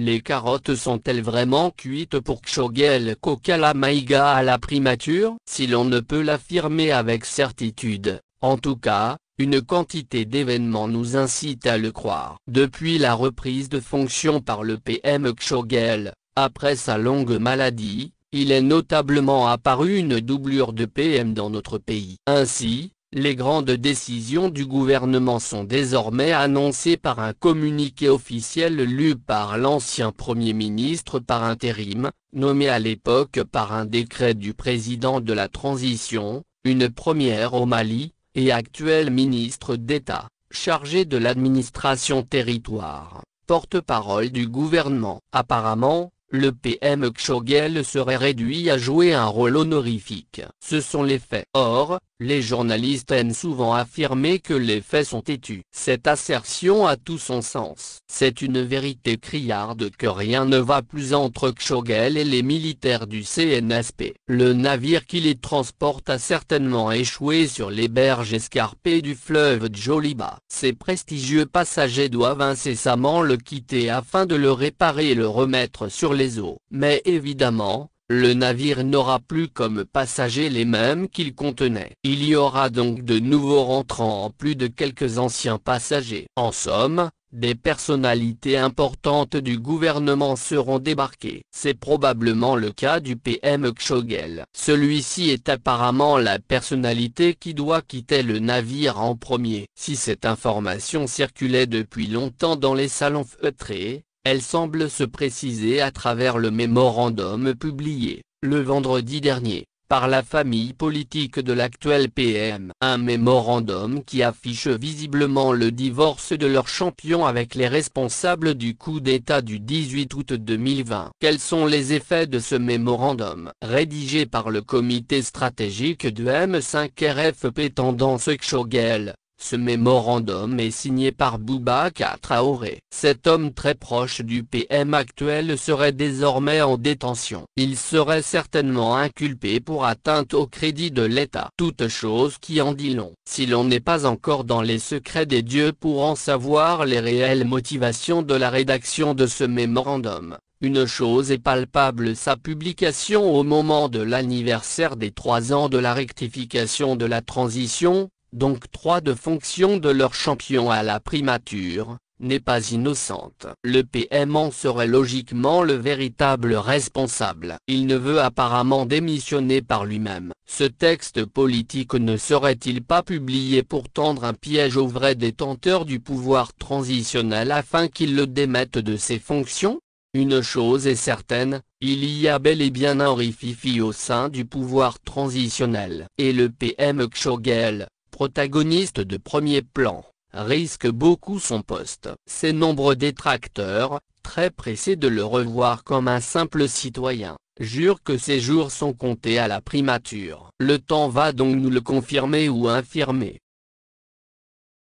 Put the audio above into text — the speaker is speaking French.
Les carottes sont-elles vraiment cuites pour Kshogel Kokala à la primature Si l'on ne peut l'affirmer avec certitude, en tout cas, une quantité d'événements nous incite à le croire. Depuis la reprise de fonction par le PM Kshogel, après sa longue maladie, il est notablement apparu une doublure de PM dans notre pays. Ainsi, les grandes décisions du gouvernement sont désormais annoncées par un communiqué officiel lu par l'ancien Premier ministre par intérim, nommé à l'époque par un décret du président de la Transition, une première au Mali, et actuel ministre d'État, chargé de l'administration territoire, porte-parole du gouvernement. Apparemment, le PM Kshogel serait réduit à jouer un rôle honorifique. Ce sont les faits. Or, les journalistes aiment souvent affirmer que les faits sont têtus. Cette assertion a tout son sens. C'est une vérité criarde que rien ne va plus entre Kshogel et les militaires du CNSP. Le navire qui les transporte a certainement échoué sur les berges escarpées du fleuve Djoliba. Ces prestigieux passagers doivent incessamment le quitter afin de le réparer et le remettre sur eaux. Mais évidemment, le navire n'aura plus comme passagers les mêmes qu'il contenait. Il y aura donc de nouveaux rentrants en plus de quelques anciens passagers. En somme, des personnalités importantes du gouvernement seront débarquées. C'est probablement le cas du PM Kshogel. Celui-ci est apparemment la personnalité qui doit quitter le navire en premier. Si cette information circulait depuis longtemps dans les salons feutrés, elle semble se préciser à travers le mémorandum publié, le vendredi dernier, par la famille politique de l'actuel PM. Un mémorandum qui affiche visiblement le divorce de leur champion avec les responsables du coup d'État du 18 août 2020. Quels sont les effets de ce mémorandum Rédigé par le comité stratégique de M5RFP Tendance Kshogel, ce mémorandum est signé par Boubacar Traoré. Cet homme très proche du PM actuel serait désormais en détention. Il serait certainement inculpé pour atteinte au crédit de l'État. Toute chose qui en dit long. Si l'on n'est pas encore dans les secrets des dieux pour en savoir les réelles motivations de la rédaction de ce mémorandum, une chose est palpable sa publication au moment de l'anniversaire des trois ans de la rectification de la transition, donc trois de fonction de leur champion à la primature, n'est pas innocente. Le PM en serait logiquement le véritable responsable. Il ne veut apparemment démissionner par lui-même. Ce texte politique ne serait-il pas publié pour tendre un piège au vrai détenteur du pouvoir transitionnel afin qu'il le démette de ses fonctions une chose est certaine, il y a bel et bien un rififi au sein du pouvoir transitionnel. Et le PM Kshogel, protagoniste de premier plan, risque beaucoup son poste. Ses nombreux détracteurs, très pressés de le revoir comme un simple citoyen, jurent que ses jours sont comptés à la primature. Le temps va donc nous le confirmer ou infirmer.